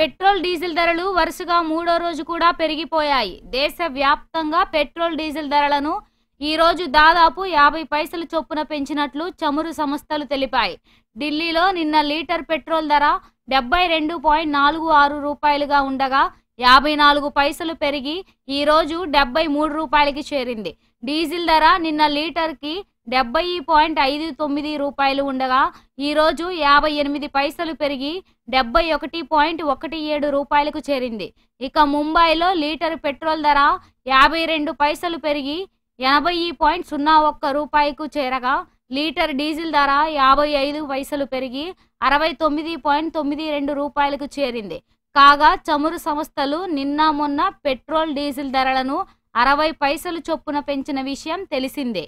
petrol diesel ధరలు వరుసగా మూడో రోజు కూడా పెరిగిపోయాయి దేశ వ్యాప్తంగా పెట్రోల్ డీజిల్ ధరలను ఈరోజు దాదాపు యాభై పైసలు చొప్పున పెంచినట్లు చమురు సంస్థలు తెలిపాయి ఢిల్లీలో నిన్న లీటర్ పెట్రోల్ ధర డెబ్బై రెండు పాయింట్ నాలుగు ఆరు రూపాయలుగా ఉండగా యాభై నాలుగు పైసలు పెరిగి ఈరోజు డెబ్బై మూడు రూపాయలకి చేరింది డీజిల్ ధర నిన్న లీటర్కి డెబ్బై పాయింట్ ఐదు తొమ్మిది రూపాయలు ఉండగా ఈరోజు యాభై ఎనిమిది పైసలు పెరిగి డెబ్బై ఒకటి పాయింట్ ఒకటి ఏడు రూపాయలకు చేరింది ఇక ముంబైలో లీటర్ పెట్రోల్ ధర యాభై రెండు పైసలు పెరిగి ఎనభై పాయింట్ సున్నా ఒక్క రూపాయకు చేరగా లీటర్ డీజిల్ ధర యాభై ఐదు పైసలు పెరిగి అరవై తొమ్మిది పాయింట్ తొమ్మిది రెండు రూపాయలకు చేరింది కాగా చమురు సంస్థలు నిన్న మొన్న పెట్రోల్ డీజిల్ ధరలను అరవై పైసలు చొప్పున పెంచిన విషయం తెలిసిందే